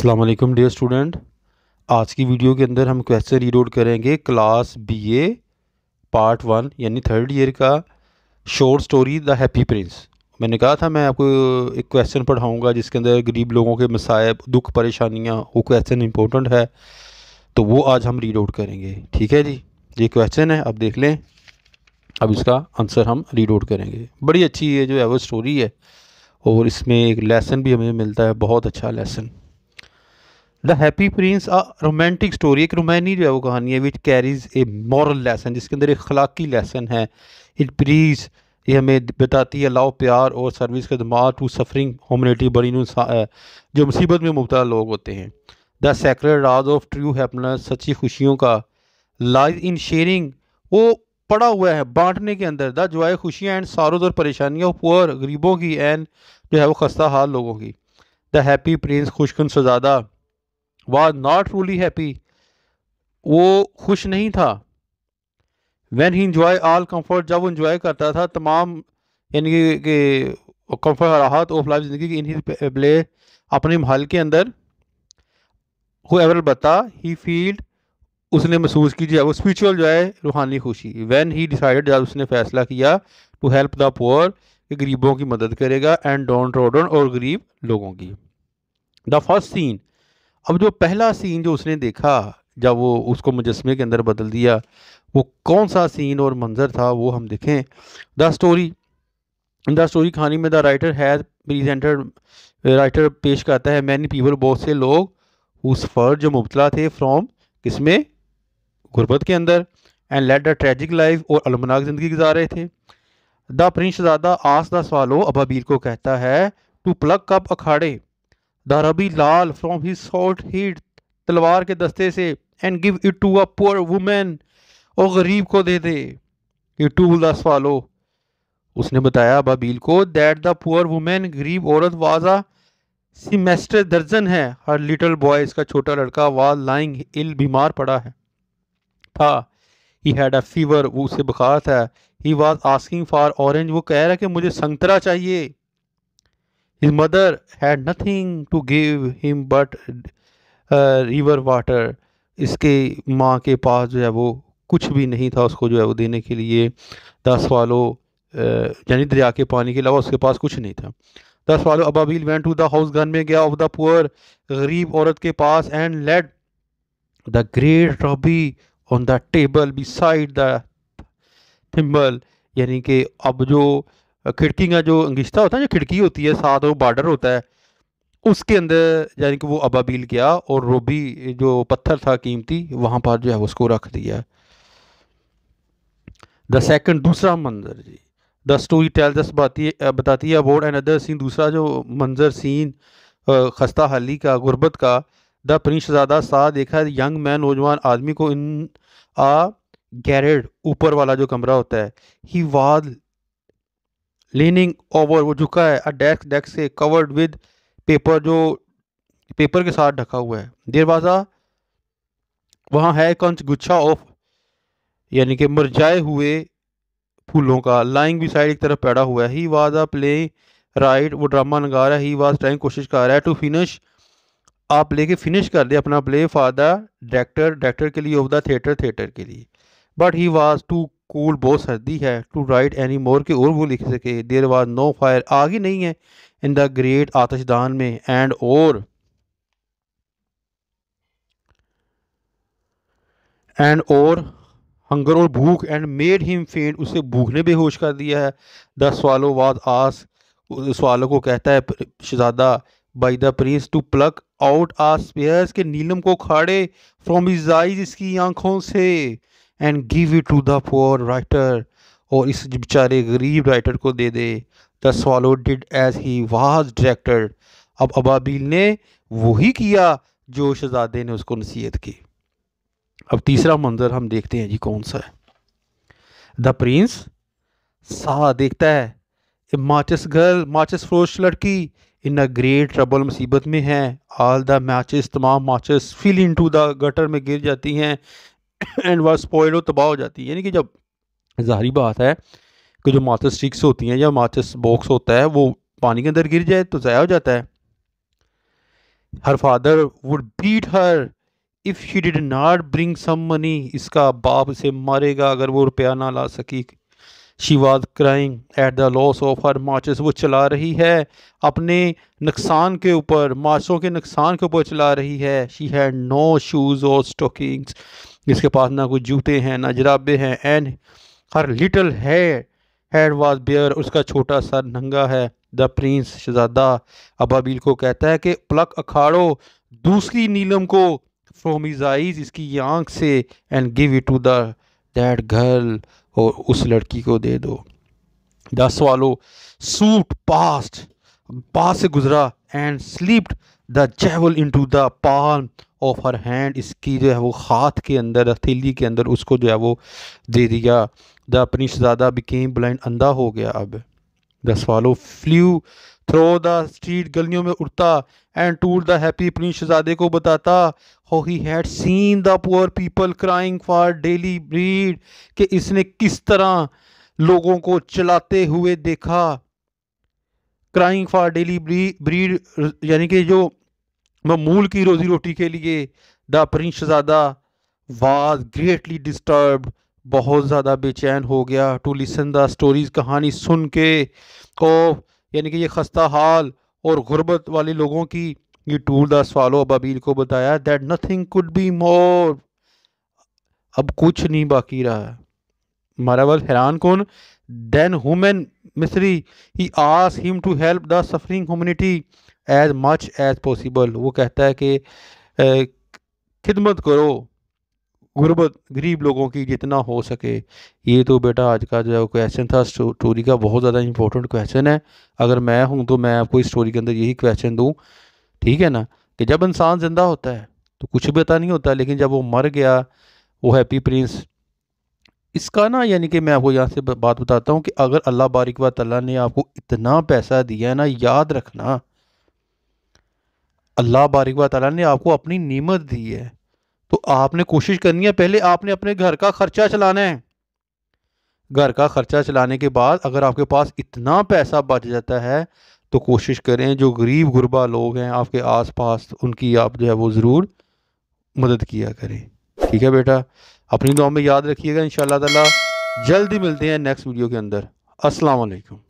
Aslam dear student आज की video के अंदर हम क्वेश्चन रीलोड करेंगे class B A part one यानी थर्ड ईयर का short story the happy prince मैंने कहा था मैं आपको एक क्वेश्चन पढ़ाऊँगा जिसके अंदर गरीब लोगों के मसायब दुख परेशानियाँ वो क्वेश्चन इंपॉर्टेंट है तो वो आज हम रीलोड करेंगे ठीक है जी ये क्वेश्चन है आप देख लें अब इसका आंसर हम रीलोड करेंगे बड़ी अच्छी ये जो है वो स्टोरी है और इसमें एक लेसन भी हमें मिलता है बहुत अच्छा lesson the happy prince a romantic story एक रोमानी जो है वो कहानी है which carries a moral lesson जिसके अंदर एक अखलाकी लेसन है इट प्लीज़ ये हमें बताती है लाओ प्यार और सर्विस दुमा टू सफरिंग होमनिटी बड़ी जो मुसीबत में मुबतला लोग होते हैं द सेक्रेट राज ऑफ ट्रू हैपनर सच्ची खुशियों का लाइज इन शेयरिंग वो पड़ा हुआ है बांटने के अंदर द है खुशियाँ एंड सारोज और परेशानियाँ पुअर गरीबों की एंड जो है वो खस्ता हाल लोगों की द हैप्पी प्रिंस खुशकन सजादा वॉज नॉट रूली हैप्पी वो खुश नहीं था when he enjoy all comfort जब वो इंजॉय करता था तमाम यानी कि कम्फर्ट राहत ऑफ लाइफ ज़िंदगी की प्ले अपने महल के अंदर एवरल बता ही फील्ड उसने महसूस की जो वो स्परिचुअल जो है रूहानी खुशी वैन ही डिसाइडेड जब उसने फैसला किया टू हेल्प द पुअर कि गरीबों की मदद करेगा एंड डोंट रोडन और गरीब लोगों की द फर्स्ट सीन अब जो पहला सीन जो उसने देखा जब वो उसको मुजस्मे के अंदर बदल दिया वो कौन सा सीन और मंज़र था वो हम देखें द स्टोरी द स्टोरी कहानी में the writer has presented writer पेश करता है मैनी पीपल बहुत से लोग उस फर जो मुबतला थे फ्रॉम किसमें गुर्बत के अंदर and late the tragic life और अलमनाक ज़िंदगी गुजार रहे थे द प्रिंस दादा आस द सवालो अबाबीर को कहता है टू प्लग अप अखाड़े दाराबी लाल फ्रॉम ही शॉर्ट हीट तलवार के दस्ते से and give it to a poor women और गरीब को दे दे यू टू दस वालो उसने बताया बाबील को दैट द पुअर वुमेन गरीब औरत वाजा सिमेस्टर दर्जन है हर लिटिल बॉय इसका छोटा लड़का वाज लाइंग इल बीमार पड़ा है था ही हैड अ फीवर वो उसे बुखार था he was asking for orange वो कह रहा है कि मुझे संतरा चाहिए His mother had nothing to give him but river uh, water इसके माँ के पास जो है वो कुछ भी नहीं था उसको जो है वो देने के लिए दस वालों यानी दरिया के पानी के अलावा उसके पास कुछ नहीं था दस वालों अबाबील वेंट टू द हाउस गन में गया ऑफ द पुअर गरीब औरत के पास and late the great ruby on the table beside the thimble यानी कि अब जो खिड़की का जो अंगिश्ता होता है जो खिड़की होती है साथ वो बॉर्डर होता है उसके अंदर यानी कि वो अबाबील गया और रोबी जो पत्थर था कीमती वहाँ पर जो है उसको रख दिया द सेकंड दूसरा मंजर जी द स्टोरी टेल दस बताती बताती है अबाउट एंड अदर सीन दूसरा जो मंजर सीन खस्ता हाली का गुर्बत का द प्रिंस शहजादा देखा यंग मैन नौजवान आदमी को इन आ गैरेड ऊपर वाला जो कमरा होता है ही वाद लीनिंग ओवर वो झुका है अ डेस्क डेस्क से कवर्ड विद पेपर जो पेपर के साथ ढका हुआ है दरवाज़ा वहाँ है कंच गुच्छा ऑफ यानी कि मुरझाए हुए फूलों का लाइंग भी साइड एक तरफ पैड़ा हुआ है he was a playwright वो ड्रामा नगा रहा है ही वाज ट्राइंग कोशिश कर रहा है टू फिनिश आप लेके फिनिश कर दे अपना play for the director director के लिए ऑफ द थिएटर थिएटर के लिए but he was too cold बहुत सर्दी है टू राइट एनी मोर के और वो लिख सके देर वाज नो फायर आग ही नहीं है इन द ग्रेट आतशदान में एंड और एंड और हंगर और भूख एंड मेड हिम फेंट उसे भूख ने बेहोश कर दिया है द सवालो वाज आस सवालों को कहता है शहजादा by the prince to pluck out आस पेयर्स के नीलम को खाड़े फ्रॉम हिज आइज इसकी आंखों से and give it to the poor writer और इस बेचारे गरीब राइटर को दे दे the swallow did as he was directed अब अबाबील ने वही किया जो शहजादे ने उसको नसीहत की अब तीसरा मंजर हम देखते हैं जी कौन सा है द प्रिंस सा देखता है ए माचिस गर्ल माचिस फ्रोश लड़की इन अ ग्रेट ट्रबल मुसीबत में है ऑल द माचिस तमाम माचिस fell into the gutter में गिर जाती हैं एंड वह स्पॉयल हो तबाह हो जाती है यानी कि जब ज़ाहरी बात है कि जो माचिस स्टिक्स होती हैं या माचिस बॉक्स होता है वो पानी के अंदर गिर जाए तो ज़ाया हो जाता है her father would beat her if she did not bring some money इसका बाप इसे मारेगा अगर वो रुपया ना ला सकी she was crying at the loss of her matches वो चला रही है अपने नुकसान के ऊपर मार्चों के नुकसान के ऊपर चला रही है शी हैड नो शूज़ और स्टोकिंग्स जिसके पास ना कोई जूते हैं ना जराबे हैं एंड हर लिटल है हेड वाज बियर उसका छोटा सर नंगा है द प्रिंस शहजादा अबाबील को कहता है कि प्लक अखाड़ो दूसरी नीलम को फ्रोमिजाइज इसकी आंख से and give it to that girl और उस लड़की को दे दो दस वालो सूट पास्ट पास से गुजरा and slipped the jewel to the palm of her hand इसकी जो है वो हाथ के अंदर हथेली के अंदर उसको जो है वो दे दिया द अपनी शहजादा बिकेम ब्लाइंड अंधा हो गया अब the swallow flew through the street गलियों में उड़ता एंड टूर द हैप्पी अपनी शहजादे को बताता हो he had seen the poor people crying for daily bread कि इसने किस तरह लोगों को चलाते हुए देखा क्राइंग फॉर डेली ब्रीड यानी कि जो ममूल की रोज़ी रोटी के लिए द प्रिंस शहजादा वाज ग्रेटली डिस्टर्ब बहुत ज़्यादा बेचैन हो गया टू लिसन द स्टोरीज़ कहानी सुन के को यानी कि ये खस्ता हाल और गुर्बत वाले लोगों की ये टूल द सवालो अबाबील को बताया that nothing could be more अब कुछ नहीं बाकी रहा है मारावल हैरान कौन देन हुमेन मिसरी ही आस him to help the suffering humanity as much as possible वो कहता है कि खिदमत करो गुरबत गरीब लोगों की जितना हो सके ये तो बेटा आज का जो क्वेश्चन था स्टोरी का बहुत ज़्यादा इंपॉर्टेंट क्वेश्चन है अगर मैं हूँ तो मैं आपको इस स्टोरी के अंदर यही क्वेश्चन दूँ ठीक है ना कि जब इंसान ज़िंदा होता है तो कुछ भी पता नहीं होता लेकिन जब वो मर गया वो हैप्पी प्रिंस इसका ना यानी कि मैं आपको यहाँ से बात बताता हूँ कि अगर अल्लाह बारिक व तल्ला ने आपको इतना पैसा दिया है ना याद रखना अल्लाह बारिक व तल्ला ने आपको अपनी नीमत दी है तो आपने कोशिश करनी है पहले आपने अपने घर का खर्चा चलाना है घर का खर्चा चलाने के बाद अगर आपके पास इतना पैसा बच जाता है तो कोशिश करें जो गरीब गुरबा लोग हैं आपके आस पास उनकी आप जो है वो ज़रूर मदद किया करें ठीक है बेटा अपनी दुआ में याद रखिएगा इन ताला जल्दी मिलते हैं नेक्स्ट वीडियो के अंदर असलकम